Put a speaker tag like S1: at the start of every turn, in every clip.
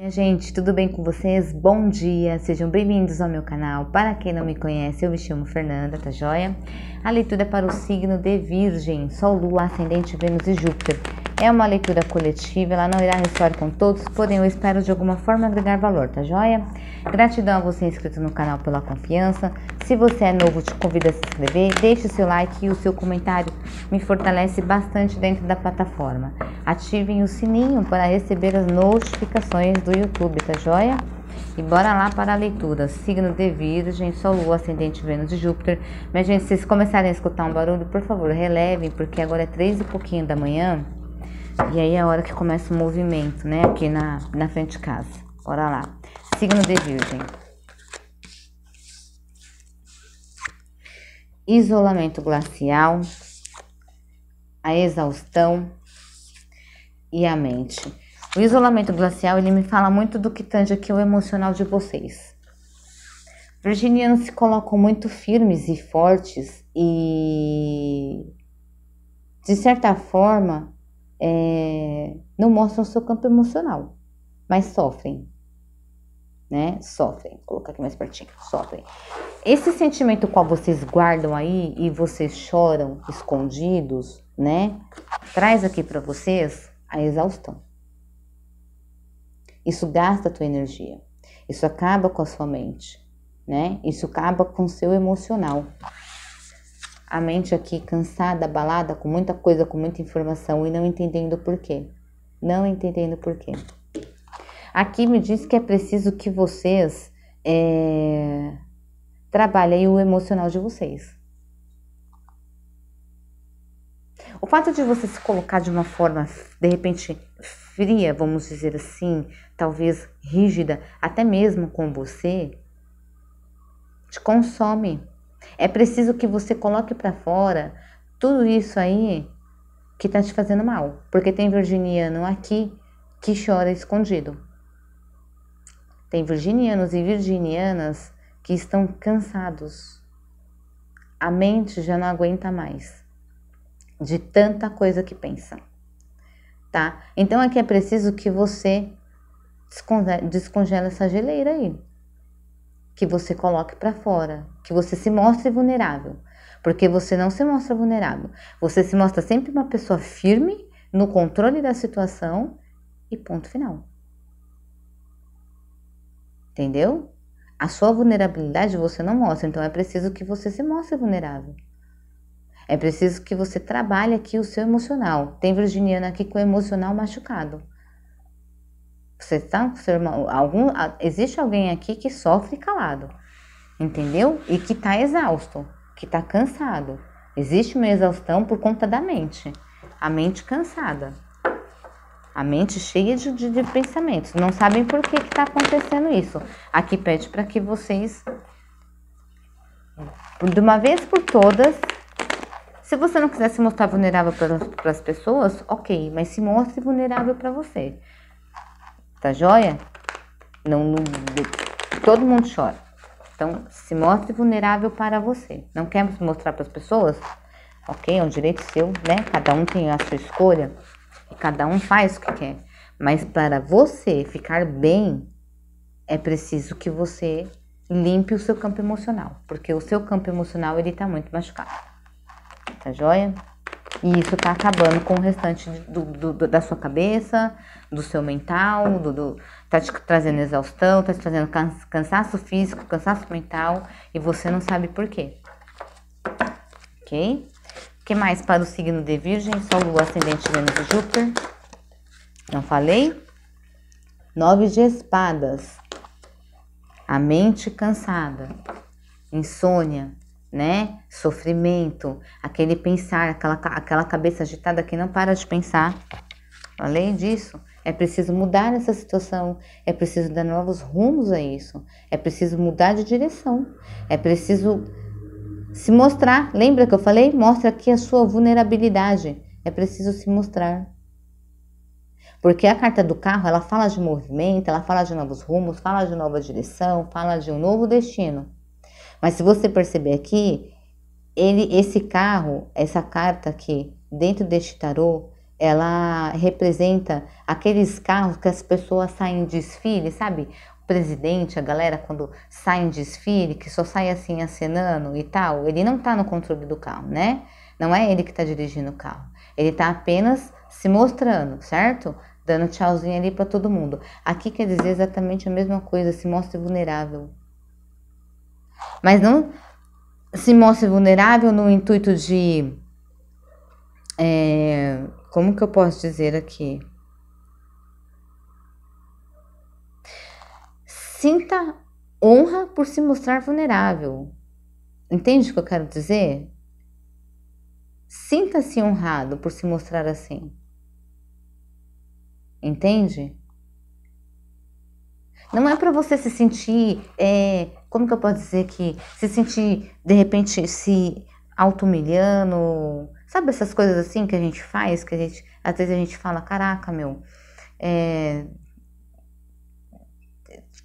S1: Minha gente, tudo bem com vocês? Bom dia, sejam bem-vindos ao meu canal. Para quem não me conhece, eu me chamo Fernanda, tá joia? A leitura é para o signo de Virgem, Sol, Lua, Ascendente, Vênus e Júpiter. É uma leitura coletiva, ela não irá ressoar com todos, porém eu espero de alguma forma agregar valor, tá joia? Gratidão a você inscrito no canal pela confiança. Se você é novo, te convido a se inscrever, deixe o seu like e o seu comentário me fortalece bastante dentro da plataforma. Ativem o sininho para receber as notificações do YouTube, tá joia? E bora lá para a leitura. Signo de Virgem, Sol, Lua, Ascendente, Vênus e Júpiter. Mas gente, se vocês começarem a escutar um barulho, por favor, relevem, porque agora é três e pouquinho da manhã. E aí é a hora que começa o movimento, né? Aqui na, na frente de casa. Bora lá signo de Virgem. Isolamento glacial, a exaustão e a mente. O isolamento glacial, ele me fala muito do que tange aqui o emocional de vocês. Virginianos se colocam muito firmes e fortes e, de certa forma, é, não mostram seu campo emocional, mas sofrem, né? Sofrem. Vou colocar aqui mais pertinho. Sofrem. Esse sentimento qual vocês guardam aí e vocês choram escondidos, né? Traz aqui para vocês a exaustão. Isso gasta a tua energia. Isso acaba com a sua mente, né? Isso acaba com o seu emocional. A mente aqui cansada, abalada, com muita coisa, com muita informação e não entendendo por porquê. Não entendendo por porquê. Aqui me diz que é preciso que vocês é, trabalhem o emocional de vocês. O fato de você se colocar de uma forma, de repente, fria, vamos dizer assim, talvez rígida, até mesmo com você, te consome. É preciso que você coloque para fora tudo isso aí que tá te fazendo mal, porque tem virginiano aqui que chora escondido. Tem virginianos e virginianas que estão cansados. A mente já não aguenta mais de tanta coisa que pensa, tá? Então aqui é preciso que você descongela essa geleira aí, que você coloque para fora, que você se mostre vulnerável, porque você não se mostra vulnerável, você se mostra sempre uma pessoa firme no controle da situação e ponto final. Entendeu? A sua vulnerabilidade você não mostra, então é preciso que você se mostre vulnerável. É preciso que você trabalhe aqui o seu emocional. Tem virginiana aqui com o emocional machucado. Você está com seu irmão, algum, existe alguém aqui que sofre calado, entendeu? E que está exausto, que está cansado. Existe uma exaustão por conta da mente, a mente cansada. A mente cheia de, de, de pensamentos. Não sabem por que está acontecendo isso. Aqui pede para que vocês, de uma vez por todas, se você não quiser se mostrar vulnerável para as pessoas, ok, mas se mostre vulnerável para você. Tá joia? Não, não, todo mundo chora. Então, se mostre vulnerável para você. Não quer se mostrar para as pessoas? Ok, é um direito seu, né? Cada um tem a sua escolha cada um faz o que quer. Mas para você ficar bem, é preciso que você limpe o seu campo emocional, porque o seu campo emocional ele tá muito machucado. Tá joia? E isso tá acabando com o restante do, do, do, da sua cabeça, do seu mental, do, tá te trazendo exaustão, tá te trazendo cansaço físico, cansaço mental, e você não sabe por quê. Ok? que mais para o signo de Virgem? Sol, Lua, Ascendente, Vênus e Júpiter. Não falei? Nove de espadas. A mente cansada. Insônia, né? Sofrimento. Aquele pensar, aquela, aquela cabeça agitada que não para de pensar. Além disso, é preciso mudar essa situação, é preciso dar novos rumos a isso, é preciso mudar de direção, é preciso se mostrar, lembra que eu falei? Mostra aqui a sua vulnerabilidade. É preciso se mostrar. Porque a carta do carro, ela fala de movimento, ela fala de novos rumos, fala de nova direção, fala de um novo destino. Mas se você perceber aqui, ele, esse carro, essa carta aqui, dentro deste tarô, ela representa aqueles carros que as pessoas saem em desfile, sabe? presidente, a galera, quando sai em desfile, que só sai assim acenando e tal, ele não tá no controle do carro, né? Não é ele que tá dirigindo o carro. Ele tá apenas se mostrando, certo? Dando tchauzinho ali para todo mundo. Aqui quer dizer exatamente a mesma coisa, se mostre vulnerável. Mas não se mostre vulnerável no intuito de. É, como que eu posso dizer aqui? Sinta honra por se mostrar vulnerável. Entende o que eu quero dizer? Sinta-se honrado por se mostrar assim. Entende? Não é para você se sentir, é, como que eu posso dizer que se sentir de repente se auto-humilhando, sabe essas coisas assim que a gente faz, que a gente às vezes a gente fala, caraca, meu, é,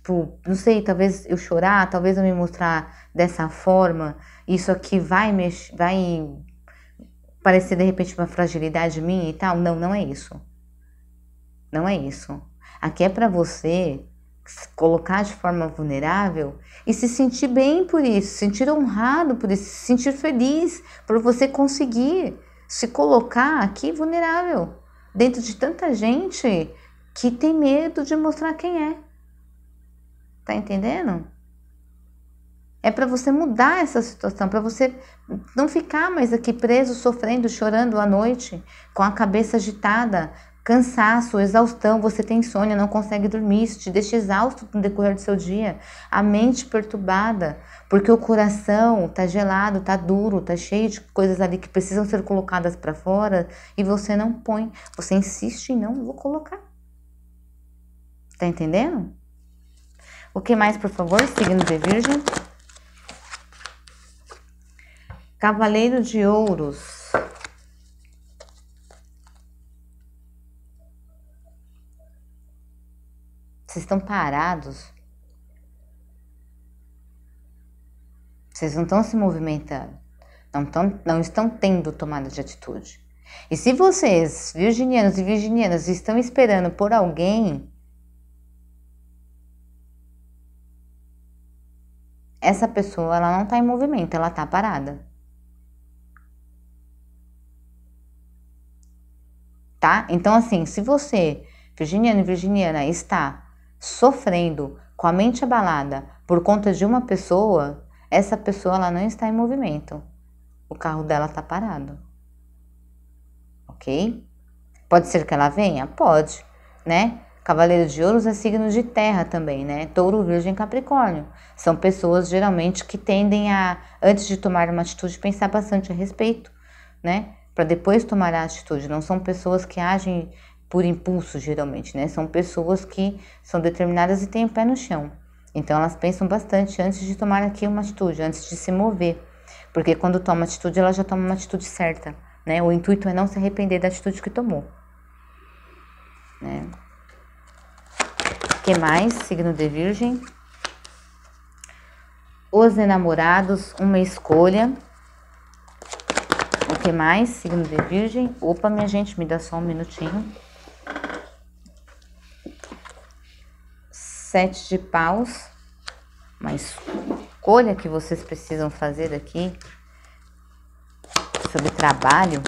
S1: Tipo, não sei, talvez eu chorar, talvez eu me mostrar dessa forma, isso aqui vai mexer, vai parecer de repente uma fragilidade minha e tal. Não, não é isso. Não é isso. Aqui é para você se colocar de forma vulnerável e se sentir bem por isso, se sentir honrado por isso, se sentir feliz por você conseguir se colocar aqui vulnerável dentro de tanta gente que tem medo de mostrar quem é. Tá entendendo? É para você mudar essa situação, para você não ficar mais aqui preso, sofrendo, chorando à noite, com a cabeça agitada, cansaço, exaustão, você tem insônia, não consegue dormir, isso te deixa exausto no decorrer do seu dia, a mente perturbada, porque o coração tá gelado, tá duro, tá cheio de coisas ali que precisam ser colocadas para fora e você não põe, você insiste em não vou colocar. Tá entendendo? O que mais, por favor? Signo de Virgem. Cavaleiro de Ouros. Vocês estão parados. Vocês não estão se movimentando. Não, tão, não estão tendo tomada de atitude. E se vocês, virginianos e virginianas, estão esperando por alguém essa pessoa ela não está em movimento, ela está parada. Tá? Então, assim, se você, Virginiana e virginiana, está sofrendo com a mente abalada por conta de uma pessoa, essa pessoa ela não está em movimento. O carro dela está parado. Ok? Pode ser que ela venha? Pode, né? Cavaleiro de Ouros é signo de terra também, né? Touro, Virgem, Capricórnio. São pessoas geralmente que tendem a, antes de tomar uma atitude, pensar bastante a respeito, né? Para depois tomar a atitude. Não são pessoas que agem por impulso, geralmente, né? São pessoas que são determinadas e têm o pé no chão. Então elas pensam bastante antes de tomar aqui uma atitude, antes de se mover. Porque quando toma atitude, ela já toma uma atitude certa, né? O intuito é não se arrepender da atitude que tomou, né? que mais? Signo de Virgem. Os enamorados, uma escolha. O que mais? Signo de Virgem. Opa, minha gente, me dá só um minutinho. Sete de paus. Uma escolha que vocês precisam fazer aqui sobre trabalho.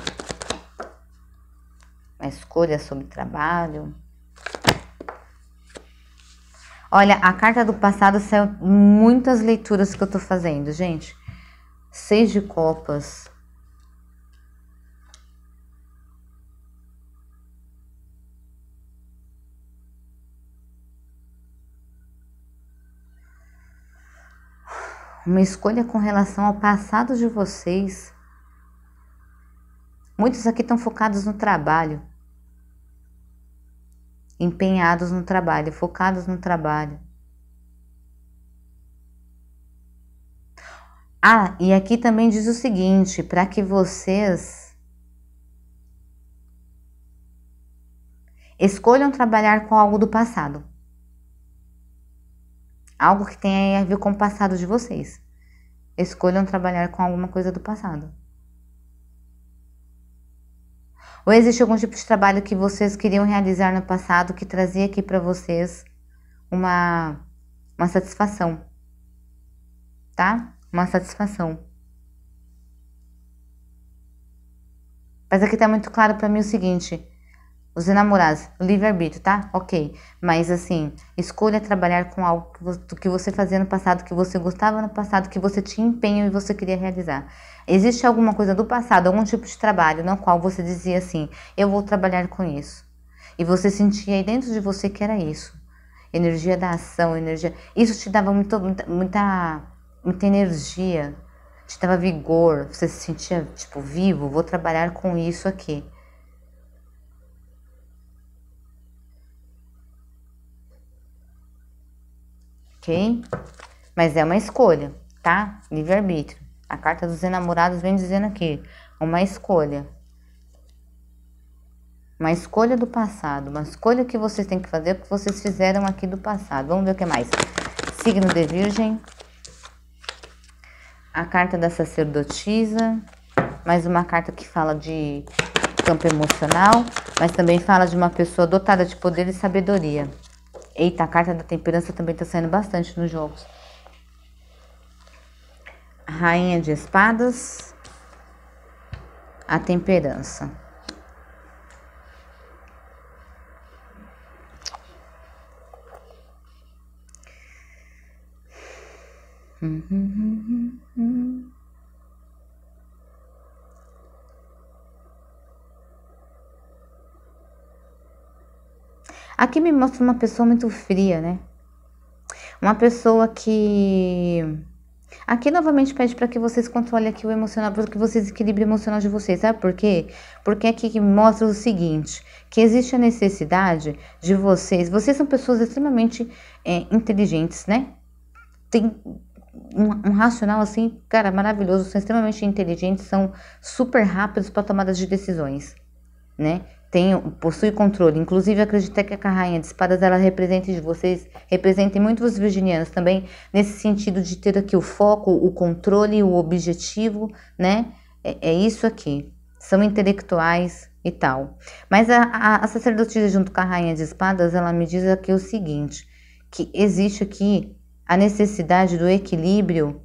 S1: Uma escolha sobre trabalho Olha, a carta do passado saiu muitas leituras que eu tô fazendo, gente. Seis de copas. Uma escolha com relação ao passado de vocês. Muitos aqui estão focados no trabalho empenhados no trabalho, focados no trabalho. Ah, e aqui também diz o seguinte: para que vocês escolham trabalhar com algo do passado. Algo que tenha a ver com o passado de vocês. Escolham trabalhar com alguma coisa do passado. Ou existe algum tipo de trabalho que vocês queriam realizar no passado que trazia aqui para vocês uma, uma satisfação? Tá? Uma satisfação. Mas aqui está muito claro para mim o seguinte: os enamorados, livre-arbítrio, tá? Ok. Mas assim, escolha trabalhar com algo que você, que você fazia no passado, que você gostava no passado, que você tinha empenho e você queria realizar. Existe alguma coisa do passado, algum tipo de trabalho no qual você dizia assim, eu vou trabalhar com isso. E você sentia aí dentro de você que era isso. Energia da ação, energia. Isso te dava muito, muita, muita, muita energia, te dava vigor, você se sentia tipo vivo, vou trabalhar com isso aqui. ok? Mas é uma escolha, tá? Livre-arbítrio. A carta dos enamorados vem dizendo aqui: uma escolha. Uma escolha do passado, uma escolha que vocês têm que fazer, que vocês fizeram aqui do passado. Vamos ver o que mais. Signo de Virgem. A carta da sacerdotisa. Mais uma carta que fala de campo emocional, mas também fala de uma pessoa dotada de poder e sabedoria. Eita, a carta da temperança também tá saindo bastante nos jogos. Rainha de espadas. A temperança. Hum, hum, hum, hum, hum. Aqui me mostra uma pessoa muito fria, né? Uma pessoa que. Aqui novamente pede para que vocês controlem aqui o emocional, para que vocês equilibrem o emocional de vocês, sabe por quê? Porque é aqui mostra o seguinte, que existe a necessidade de vocês, vocês são pessoas extremamente é, inteligentes, né? Tem um, um, racional assim, cara, maravilhoso, são extremamente inteligentes, são super rápidos para tomadas de decisões, né? tem, possui controle. Inclusive, acredito que a Rainha de Espadas ela representa de vocês, representa muito os virginianos também, nesse sentido de ter aqui o foco, o controle, o objetivo, né? É, é isso aqui. São intelectuais e tal. Mas a, a, a sacerdotisa junto com a Rainha de Espadas, ela me diz aqui o seguinte, que existe aqui a necessidade do equilíbrio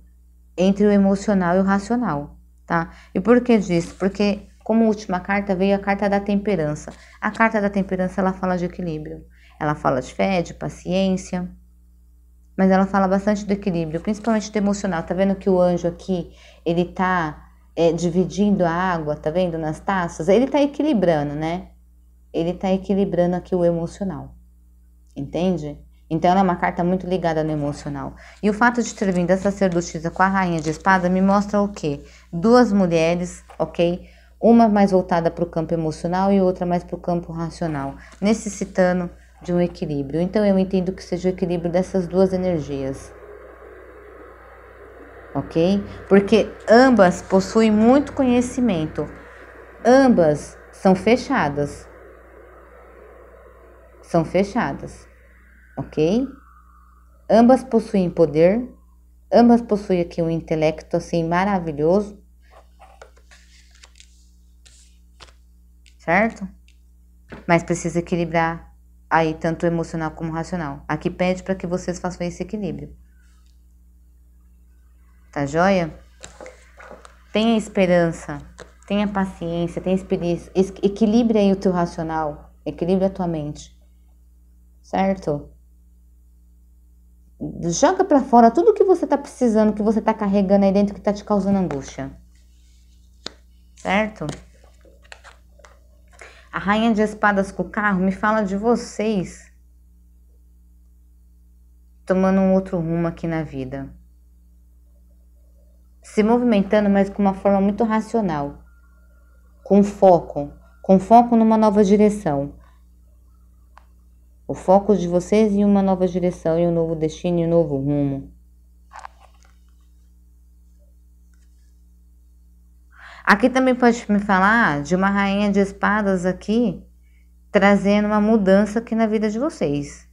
S1: entre o emocional e o racional, tá? E por que disso? Porque como última carta veio a carta da temperança. A carta da temperança ela fala de equilíbrio. Ela fala de fé, de paciência, mas ela fala bastante do equilíbrio, principalmente do emocional. Tá vendo que o anjo aqui, ele tá é, dividindo a água, tá vendo, nas taças? Ele tá equilibrando, né? Ele tá equilibrando aqui o emocional, entende? Então ela é uma carta muito ligada no emocional. E o fato de ter vindo a sacerdotisa com a rainha de espada me mostra o quê? Duas mulheres, ok? uma mais voltada para o campo emocional e outra mais para o campo racional, necessitando de um equilíbrio. Então eu entendo que seja o equilíbrio dessas duas energias. OK? Porque ambas possuem muito conhecimento. Ambas são fechadas. São fechadas. OK? Ambas possuem poder, ambas possuem aqui um intelecto assim maravilhoso certo? Mas precisa equilibrar aí tanto emocional como racional. Aqui pede para que vocês façam esse equilíbrio. Tá joia? Tenha esperança, tenha paciência, tenha experiência. Equilibre aí o teu racional, equilibre a tua mente. Certo? Joga para fora tudo que você tá precisando, que você tá carregando aí dentro que tá te causando angústia. Certo? A rainha de espadas com o carro me fala de vocês. Tomando um outro rumo aqui na vida. Se movimentando, mas com uma forma muito racional. Com foco. Com foco numa nova direção. O foco de vocês em uma nova direção, e um novo destino, e um novo rumo. Aqui também pode me falar de uma rainha de espadas aqui, trazendo uma mudança aqui na vida de vocês.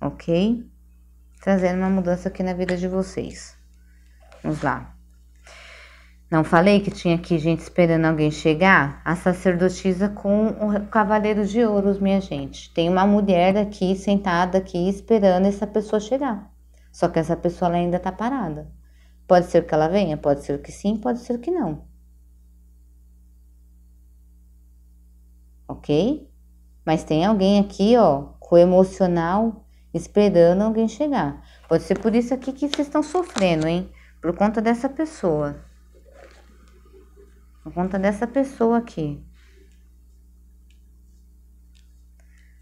S1: Ok? Trazendo uma mudança aqui na vida de vocês. Vamos lá. Não falei que tinha aqui gente esperando alguém chegar? A sacerdotisa com o cavaleiro de ouros, minha gente. Tem uma mulher aqui sentada aqui esperando essa pessoa chegar. Só que essa pessoa ainda está parada. Pode ser que ela venha, pode ser que sim, pode ser que não. Ok? Mas tem alguém aqui, ó, com emocional esperando alguém chegar. Pode ser por isso aqui que vocês estão sofrendo, hein? Por conta dessa pessoa. Por conta dessa pessoa aqui.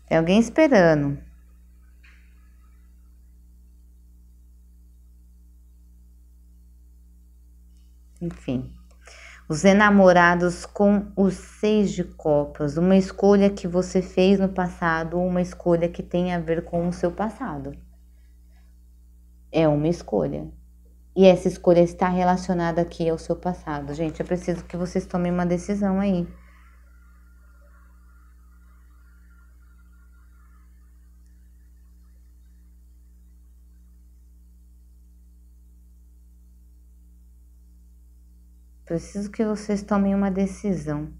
S1: Tem é alguém esperando. Enfim. Os enamorados com os seis de copas. Uma escolha que você fez no passado ou uma escolha que tem a ver com o seu passado. É uma escolha. E essa escolha está relacionada aqui ao seu passado. Gente, eu preciso que vocês tomem uma decisão aí. Preciso que vocês tomem uma decisão.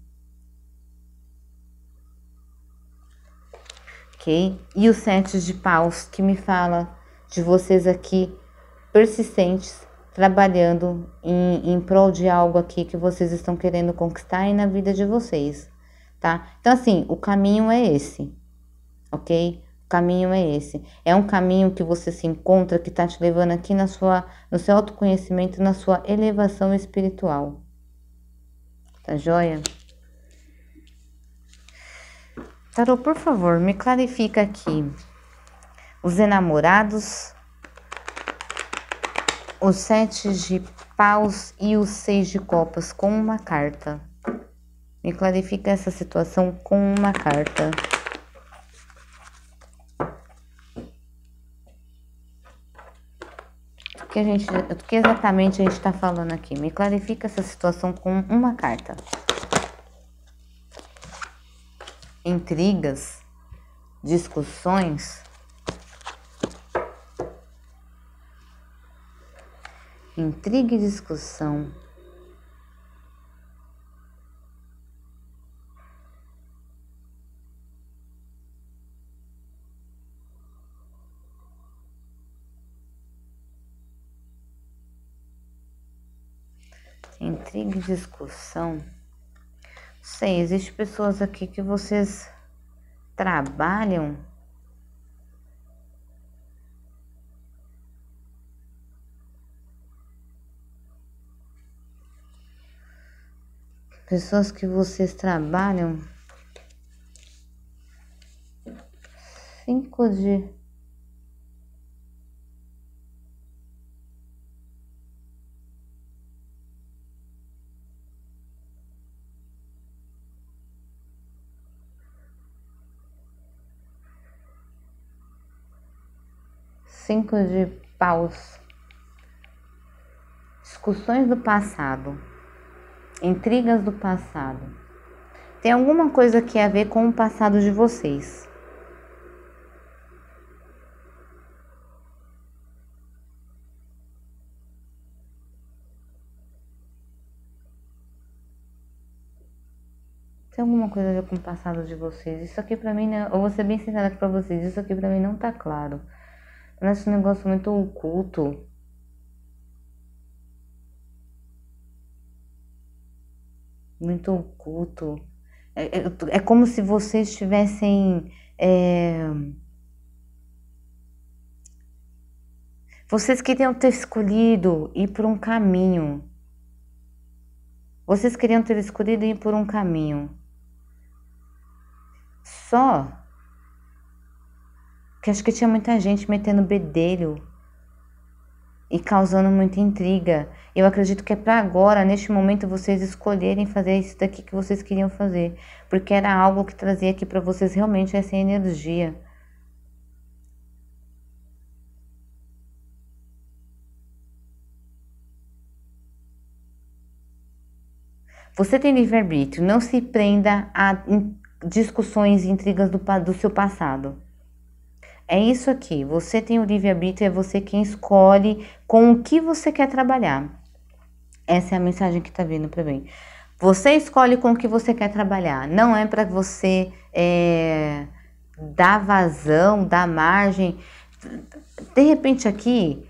S1: Ok? E o sete de paus que me fala de vocês aqui persistentes, trabalhando em, em prol de algo aqui que vocês estão querendo conquistar e na vida de vocês, tá? Então, assim, o caminho é esse, ok? O caminho é esse. É um caminho que você se encontra, que tá te levando aqui na sua, no seu autoconhecimento, na sua elevação espiritual. Tá joia? Tarô, por favor, me clarifica aqui. Os enamorados os sete de paus e os seis de copas com uma carta. Me clarifica essa situação com uma carta. o que, a gente, o que exatamente a gente está falando aqui? Me clarifica essa situação com uma carta. Intrigas, discussões, intriga e discussão. Intriga e discussão. Sei, existem pessoas aqui que vocês trabalham pessoas que vocês trabalham. Cinco de. Cinco de paus. Discussões do passado intrigas do passado. Tem alguma coisa que é a ver com o passado de vocês. Tem alguma coisa a ver com o passado de vocês. Isso aqui pra mim, né? Eu vou ser bem sincera aqui pra vocês. Isso aqui pra mim não tá claro. Parece um negócio muito oculto muito oculto. É, é, é como se vocês tivessem É... Vocês queriam ter escolhido ir por um caminho. Vocês queriam ter escolhido ir por um caminho. Só que acho que tinha muita gente metendo bedelho e causando muita intriga. Eu acredito que é para agora, neste momento, vocês escolherem fazer isso daqui que vocês queriam fazer, porque era algo que trazia aqui para vocês realmente essa energia. Você tem livre-arbítrio, não se prenda a discussões e intrigas do, do seu passado. É isso aqui, você tem o livre-arbítrio, é você quem escolhe com o que você quer trabalhar. Essa é a mensagem que está vindo para mim. Você escolhe com o que você quer trabalhar, não é para você é, dar vazão, dar margem. De repente aqui,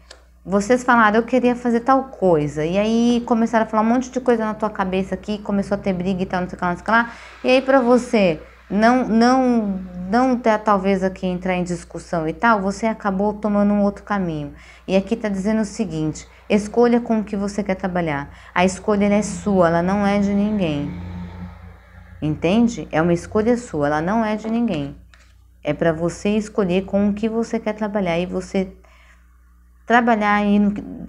S1: vocês falaram, eu queria fazer tal coisa. E aí começaram a falar um monte de coisa na tua cabeça aqui, começou a ter briga e tal, não sei o que lá, não sei o que lá. E aí pra você não, não ter tá, talvez aqui entrar em discussão e tal, você acabou tomando um outro caminho. E aqui está dizendo o seguinte: escolha com o que você quer trabalhar. A escolha é sua, ela não é de ninguém. Entende? É uma escolha sua, ela não é de ninguém. É para você escolher com o que você quer trabalhar e você trabalhar aí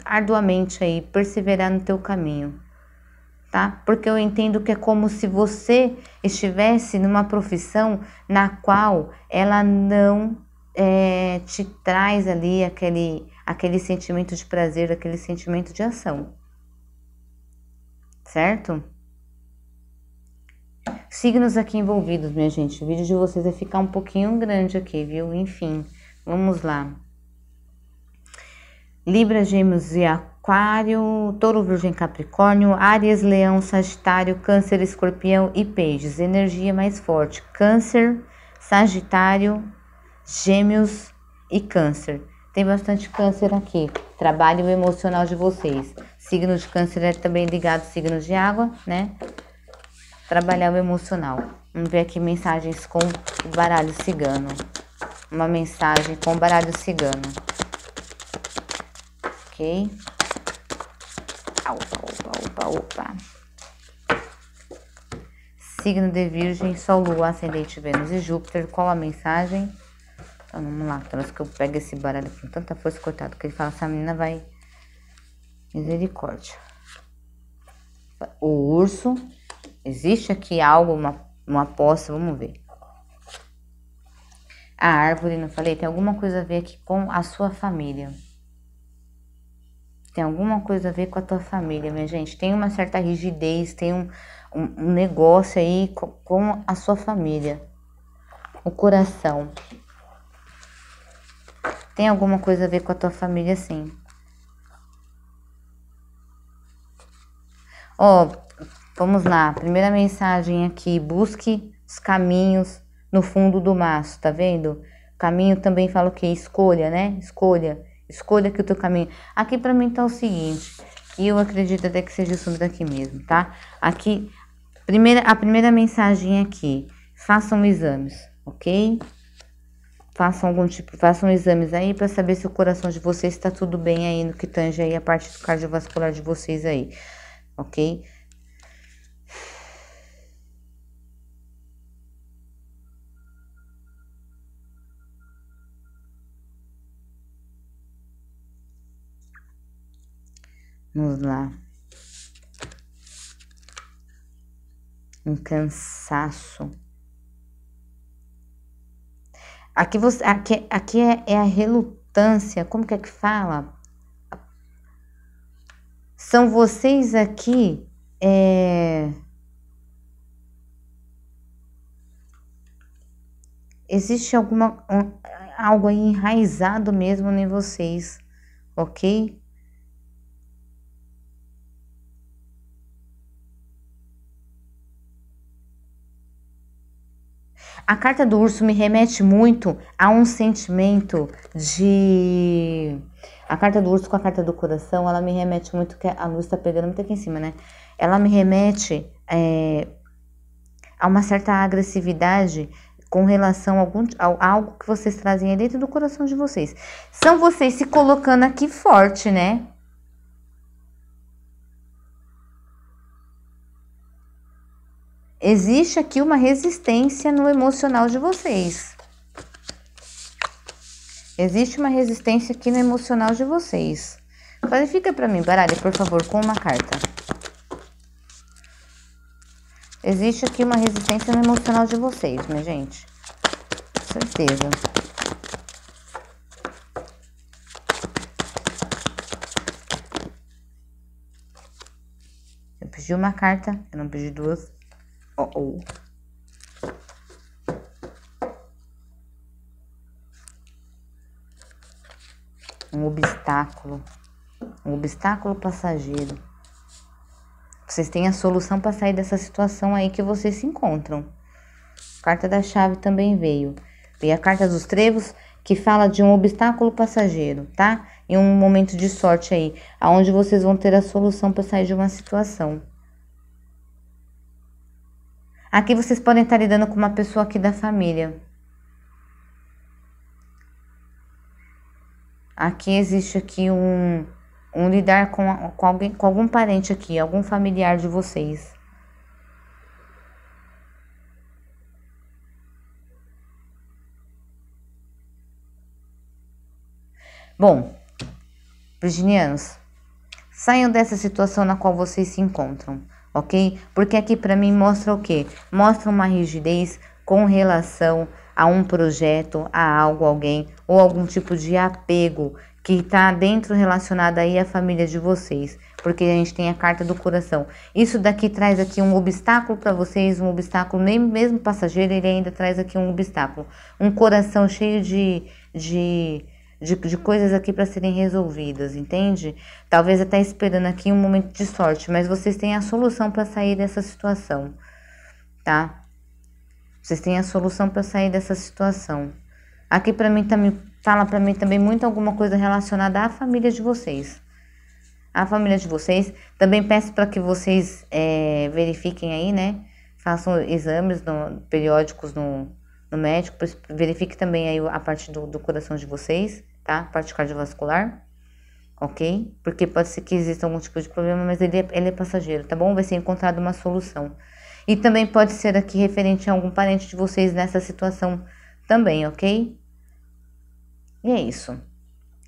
S1: arduamente aí, perseverar no teu caminho tá? Porque eu entendo que é como se você estivesse numa profissão na qual ela não é, te traz ali aquele, aquele sentimento de prazer, aquele sentimento de ação, certo? Signos aqui envolvidos, minha gente. O vídeo de vocês vai ficar um pouquinho grande aqui, viu? Enfim, vamos lá. Libra, Gêmeos e Aquário Aquário, Touro, Virgem, Capricórnio, Áries, Leão, Sagitário, Câncer, Escorpião e Peixes. Energia mais forte: Câncer, Sagitário, Gêmeos e Câncer. Tem bastante câncer aqui. Trabalho emocional de vocês. Signo de câncer é também ligado ao signo de água, né? Trabalhar o emocional. Vamos ver aqui mensagens com o baralho cigano. Uma mensagem com o baralho cigano. Ok? opa, opa. Signo de Virgem, Sol, Lua, Ascendente, Vênus e Júpiter. Qual a mensagem? Então vamos lá, Trouxe que eu pego esse baralho com tanta força, cortada, que ele fala: essa menina vai. Misericórdia. O urso. Existe aqui algo, uma, uma posse, vamos ver. A árvore, não falei, tem alguma coisa a ver aqui com a sua família tem alguma coisa a ver com a tua família, minha gente. Tem uma certa rigidez, tem um, um, um negócio aí com, com a sua família. O coração. Tem alguma coisa a ver com a tua família, sim. Ó, oh, vamos lá. Primeira mensagem aqui. Busque os caminhos no fundo do maço, tá vendo? Caminho também fala o quê? Escolha, né? Escolha Escolha aqui o teu caminho. Aqui para mim tá o seguinte, e eu acredito até que seja sobre daqui mesmo, tá? Aqui, primeira, a primeira mensagem aqui, façam exames, ok? Façam algum tipo, façam exames aí para saber se o coração de vocês está tudo bem aí no que tange aí a parte do cardiovascular de vocês aí, ok? Vamos lá. Um cansaço. Aqui, você, aqui, aqui é, é a relutância. Como que é que fala? São vocês aqui. É... Existe alguma, um, algo aí enraizado mesmo em vocês, ok? A carta do urso me remete muito a um sentimento de. A carta do urso com a carta do coração, ela me remete muito, que a luz está pegando muito aqui em cima, né? Ela me remete é, a uma certa agressividade com relação a, algum, a, algo que vocês trazem aí dentro do coração de vocês. São vocês se colocando aqui forte, né? existe aqui uma resistência no emocional de vocês. Existe uma resistência aqui no emocional de vocês. Clarifica para mim, baralho, por favor, com uma carta. Existe aqui uma resistência no emocional de vocês, minha gente. Com certeza. Eu pedi uma carta, eu não pedi duas ou. Um obstáculo, um obstáculo passageiro. Vocês têm a solução para sair dessa situação aí que vocês se encontram. Carta da chave também veio. e a carta dos trevos que fala de um obstáculo passageiro, tá? Em um momento de sorte aí, aonde vocês vão ter a solução para sair de uma situação. Aqui vocês podem estar lidando com uma pessoa aqui da família. Aqui existe aqui um, um lidar com, com, alguém, com algum parente aqui, algum familiar de vocês. Bom, virginianos, saiam dessa situação na qual vocês se encontram ok? Porque aqui para mim mostra o quê? Mostra uma rigidez com relação a um projeto, a algo, alguém ou algum tipo de apego que está dentro relacionado aí à família de vocês, porque a gente tem a carta do coração. Isso daqui traz aqui um obstáculo para vocês, um obstáculo mesmo, mesmo passageiro, ele ainda traz aqui um obstáculo, um coração cheio de, de de, de coisas aqui para serem resolvidas, entende? Talvez até esperando aqui um momento de sorte, mas vocês têm a solução para sair dessa situação, tá? Vocês têm a solução para sair dessa situação. Aqui para mim também fala para mim também muito alguma coisa relacionada à família de vocês. A família de vocês. Também peço para que vocês é, verifiquem aí, né? Façam exames no, periódicos no, no médico, verifique também aí a parte do, do coração de vocês tá? Parte cardiovascular, ok? Porque pode ser que exista algum tipo de problema, mas ele é, ele é passageiro, tá bom? Vai ser encontrada uma solução. E também pode ser aqui referente a algum parente de vocês nessa situação também, ok? E é isso.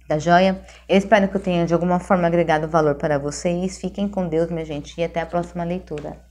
S1: Tá joia? Eu espero que eu tenha de alguma forma agregado valor para vocês. Fiquem com Deus, minha gente, e até a próxima leitura.